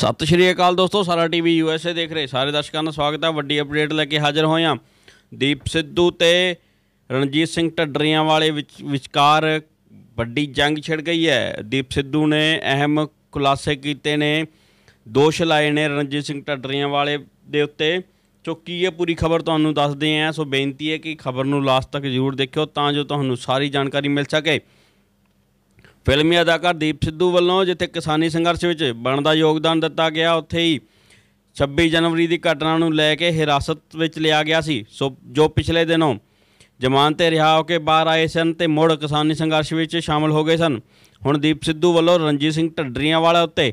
ਸਤਿ ਸ਼੍ਰੀ ਅਕਾਲ ਦੋਸਤੋ ਸਾਰਾ ਟੀਵੀ ਯੂਐਸਏ ਦੇਖ ਰਹੇ ਸਾਰੇ ਦਰਸ਼ਕਾਂ ਦਾ ਸਵਾਗਤ ਹੈ ਵੱਡੀ ਅਪਡੇਟ ਲੈ ਕੇ ਹਾਜ਼ਰ ਹੋਏ ਹਾਂ ਦੀਪ ਸਿੱਧੂ ਤੇ ਰਣਜੀਤ ਸਿੰਘ ਢੱਡਰੀਆਂ ਵਾਲੇ ਵਿੱਚ ਵਿਚਕਾਰ ਵੱਡੀ ਜੰਗ ਛਿੜ ਗਈ ਹੈ ਦੀਪ ਸਿੱਧੂ ਨੇ ਅਹਿਮ ਖੁਲਾਸੇ ਕੀਤੇ ਨੇ ਦੋਸ਼ ਲਾਏ ਨੇ ਰਣਜੀਤ ਸਿੰਘ ਢੱਡਰੀਆਂ ਵਾਲੇ ਦੇ ਉੱਤੇ ਚੁੱਕੀ ਕੀ ਇਹ ਪੂਰੀ ਖਬਰ ਤੁਹਾਨੂੰ ਦੱਸਦੇ ਆਂ ਸੋ ਬੇਨਤੀ ਹੈ ਕਿ ਖਬਰ ਨੂੰ ਲਾਸਟ ਤੱਕ ਜ਼ਰੂਰ ਦੇਖਿਓ ਤਾਂ ਜੋ ਤੁਹਾਨੂੰ ਸਾਰੀ ਜਾਣਕਾਰੀ ਮਿਲ ਸਕੇ ਫਿਲਮੀ ਅਦਾਕਾਰ ਦੀਪ ਸਿੱਧੂ ਵੱਲੋਂ ਜਿੱਥੇ ਕਿਸਾਨੀ ਸੰਘਰਸ਼ ਵਿੱਚ ਬਣਦਾ ਯੋਗਦਾਨ ਦਿੱਤਾ ਗਿਆ ਉੱਥੇ ਹੀ 26 ਜਨਵਰੀ ਦੀ ਘਟਨਾ ਨੂੰ ਲੈ ਕੇ ਹਿਰਾਸਤ ਵਿੱਚ ਲਿਆ ਗਿਆ ਸੀ ਸੋ ਜੋ ਪਿਛਲੇ ਦਿਨੋਂ ਜ਼ਮਾਨਤ ਤੇ ਰਿਹਾ ਹੋ ਕੇ ਬਾਹਰ ਆਏ ਸਨ ਤੇ ਮੁੜ ਕਿਸਾਨੀ ਸੰਘਰਸ਼ ਵਿੱਚ ਸ਼ਾਮਲ ਹੋ ਗਏ ਸਨ ਹੁਣ ਦੀਪ ਸਿੱਧੂ ਵੱਲੋਂ ਰਣਜੀਤ ਸਿੰਘ ਢੱਡਰੀਆਂ ਵਾਲਾ ਉੱਤੇ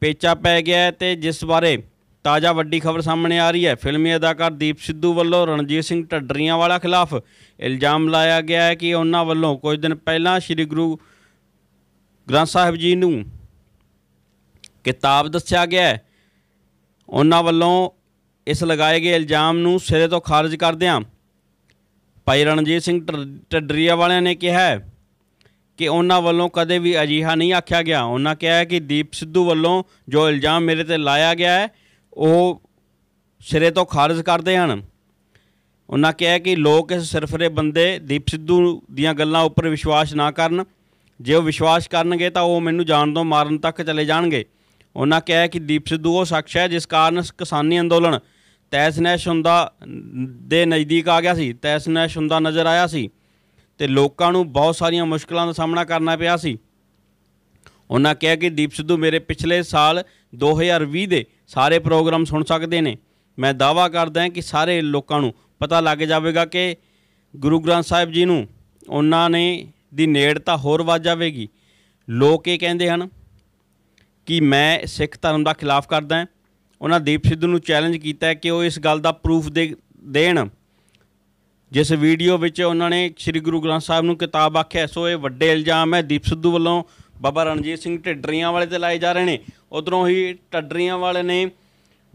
ਪੇਚਾ ਪੈ ਗਿਆ ਤੇ ਜਿਸ ਬਾਰੇ ਤਾਜ਼ਾ ਵੱਡੀ ਖਬਰ ਸਾਹਮਣੇ ਆ ਰਹੀ ਹੈ ਫਿਲਮੀ ਅਦਾਕਾਰ ਦੀਪ ਸਿੱਧੂ ਵੱਲੋਂ ਰਣਜੀਤ ਸਿੰਘ ਢੱਡਰੀਆਂ ਵਾਲਾ ਖਿਲਾਫ ਇਲਜ਼ਾਮ ਲਾਇਆ ਗਿਆ ਹੈ ਕਿ ਉਹਨਾਂ ਵੱਲੋਂ ਕੁਝ ਦਿਨ ਪਹਿਲਾਂ ਸ੍ਰੀ ਗੁਰੂ ਗ੍ਰੰਥ ਸਾਹਿਬ ਜੀ ਨੂੰ ਕਿਤਾਬ ਦੱਸਿਆ ਗਿਆ ਉਹਨਾਂ ਵੱਲੋਂ ਇਸ ਲਗਾਏ ਗਏ ਇਲਜ਼ਾਮ ਨੂੰ ਸਿਰੇ ਤੋਂ ਖਾਰਜ ਕਰਦਿਆਂ ਭਾਈ ਰਣਜੀਤ ਸਿੰਘ ਟੱਡਰੀਆ ਵਾਲਿਆਂ ਨੇ ਕਿਹਾ ਕਿ ਉਹਨਾਂ ਵੱਲੋਂ ਕਦੇ ਵੀ ਅਜੀਹਾ ਨਹੀਂ ਆਖਿਆ ਗਿਆ ਉਹਨਾਂ ਕਿਹਾ ਕਿ ਦੀਪ ਸਿੱਧੂ ਵੱਲੋਂ ਜੋ ਇਲਜ਼ਾਮ ਮੇਰੇ ਤੇ ਲਾਇਆ ਗਿਆ ਹੈ ਉਹ ਸਿਰੇ ਤੋਂ ਖਾਰਜ ਕਰਦੇ ਹਨ ਉਹਨਾਂ ਕਿਹਾ ਕਿ ਲੋਕ ਇਸ ਸਿਰਫਰੇ ਬੰਦੇ ਦੀਪ ਸਿੱਧੂ ਦੀਆਂ ਗੱਲਾਂ ਉੱਪਰ ਵਿਸ਼ਵਾਸ ਨਾ ਕਰਨ ਜੇ ਉਹ ਵਿਸ਼ਵਾਸ ਕਰਨਗੇ ਤਾਂ ਉਹ ਮੈਨੂੰ ਜਾਣ ਤੋਂ ਮਾਰਨ ਤੱਕ ਚਲੇ ਜਾਣਗੇ ਉਹਨਾਂ ਕਿਹਾ ਕਿ ਦੀਪ ਸਿੱਧੂ ਉਹ ਸ਼ਖਸ ਹੈ ਜਿਸ ਕਾਰਨ ਕਿਸਾਨੀ ਅੰਦੋਲਨ ਤੈਸਨੈਸ਼ ਹੁੰਦਾ ਦੇ ਨਜ਼ਦੀਕ ਆ ਗਿਆ ਸੀ ਤੈਸਨੈਸ਼ ਹੁੰਦਾ ਨਜ਼ਰ ਆਇਆ ਸੀ ਤੇ ਲੋਕਾਂ ਨੂੰ ਬਹੁਤ ਸਾਰੀਆਂ ਮੁਸ਼ਕਲਾਂ ਦਾ ਸਾਹਮਣਾ ਕਰਨਾ ਪਿਆ ਸੀ ਉਹਨਾਂ ਕਿਹਾ ਕਿ ਦੀਪ ਸਿੱਧੂ ਮੇਰੇ ਪਿਛਲੇ ਸਾਲ 2020 ਦੇ ਸਾਰੇ ਪ੍ਰੋਗਰਾਮ ਸੁਣ ਸਕਦੇ ਨੇ ਮੈਂ ਦਾਵਾ ਕਰਦਾ ਹਾਂ ਕਿ ਸਾਰੇ ਲੋਕਾਂ ਨੂੰ ਪਤਾ ਲੱਗ ਜਾਵੇਗਾ ਕਿ ਗੁਰੂ ਗ੍ਰੰਥ ਸਾਹਿਬ ਜੀ ਨੂੰ ਉਹਨਾਂ ਨੇ ਦੀ ਨੇੜਤਾ ਹੋਰ ਵੱਧ ਜਾਵੇਗੀ ਲੋਕ ਇਹ ਕਹਿੰਦੇ ਹਨ ਕਿ ਮੈਂ ਸਿੱਖ ਧਰਮ ਦਾ ਖਿਲਾਫ ਕਰਦਾ ਹਾਂ ਉਹਨਾਂ ਦੀਪ ਸਿੱਧੂ ਨੂੰ ਚੈਲੰਜ ਕੀਤਾ ਕਿ ਉਹ ਇਸ ਗੱਲ ਦਾ ਪ੍ਰੂਫ ਦੇ ਦੇਣ ਜਿਸ ਵੀਡੀਓ ਵਿੱਚ ਉਹਨਾਂ ਨੇ ਸ੍ਰੀ ਗੁਰੂ ਗ੍ਰੰਥ ਸਾਹਿਬ ਨੂੰ ਕਿਤਾਬ ਆਖਿਆ ਸੋ ਇਹ ਵੱਡੇ ਇਲਜ਼ਾਮ ਹੈ ਦੀਪ ਸਿੱਧੂ ਵੱਲੋਂ ਬਾਬਾ ਰਣਜੀਤ ਸਿੰਘ ਢੱਡਰੀਆਂ ਵਾਲੇ ਤੇ ਲਾਏ ਜਾ ਰਹੇ ਨੇ ਉਧਰੋਂ ਹੀ ਢੱਡਰੀਆਂ ਵਾਲੇ ਨੇ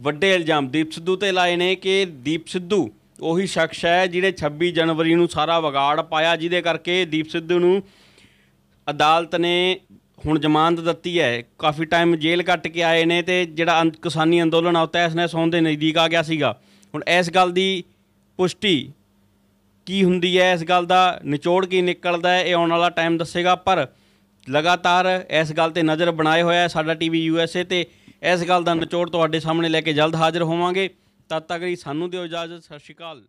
ਵੱਡੇ ਇਲਜ਼ਾਮ ਦੀਪ ਸਿੱਧੂ ਤੇ ਲਾਏ ਨੇ ਕਿ ਦੀਪ ਸਿੱਧੂ ਉਹੀ ਸ਼ਖਸ ਹੈ ਜਿਹਨੇ 26 ਜਨਵਰੀ ਨੂੰ ਸਾਰਾ ਵਿਗਾੜ ਪਾਇਆ ਜਿਹਦੇ ਕਰਕੇ ਦੀਪ ਸਿੱਧੂ ਨੂੰ ਅਦਾਲਤ ਨੇ ਹੁਣ ਜ਼ਮਾਨਤ ਦਿੱਤੀ ਹੈ ਕਾਫੀ ਟਾਈਮ ਜੇਲ੍ਹ ਕੱਟ ਕੇ ਆਏ ਨੇ ਤੇ ਜਿਹੜਾ ਕਿਸਾਨੀ ਅੰਦੋਲਨ ਆਉਤਾ ਇਸ ਨੇ ਸੌਂਦੇ ਨਜ਼ਦੀਕ ਆ ਗਿਆ ਸੀਗਾ ਹੁਣ ਇਸ ਗੱਲ ਦੀ ਪੁਸ਼ਟੀ ਕੀ ਹੁੰਦੀ ਹੈ ਇਸ ਗੱਲ ਦਾ ਨਿਚੋੜ ਕੀ ਨਿਕਲਦਾ ਹੈ ਇਹ ਆਉਣ ਵਾਲਾ ਟਾਈਮ ਦੱਸੇਗਾ ਪਰ ਲਗਾਤਾਰ ਇਸ ਗੱਲ ਤੇ ਨਜ਼ਰ ਬਣਾਏ ਹੋਇਆ ਹੈ ਸਾਡਾ ਟੀਵੀ ਯੂਐਸਏ ਤੇ ਇਸ ਗੱਲ ਦਾ ਨਿਚੋੜ ਤੁਹਾਡੇ ਸਾਹਮਣੇ ਲੈ ਕੇ ਜਲਦ ਹਾਜ਼ਰ ਹੋਵਾਂਗੇ ਤਦ ਤੱਕ ਲਈ ਸਾਨੂੰ ਦਿਓ ਇਜਾਜ਼ਤ ਸਤਿ ਸ਼੍ਰੀ ਅਕਾਲ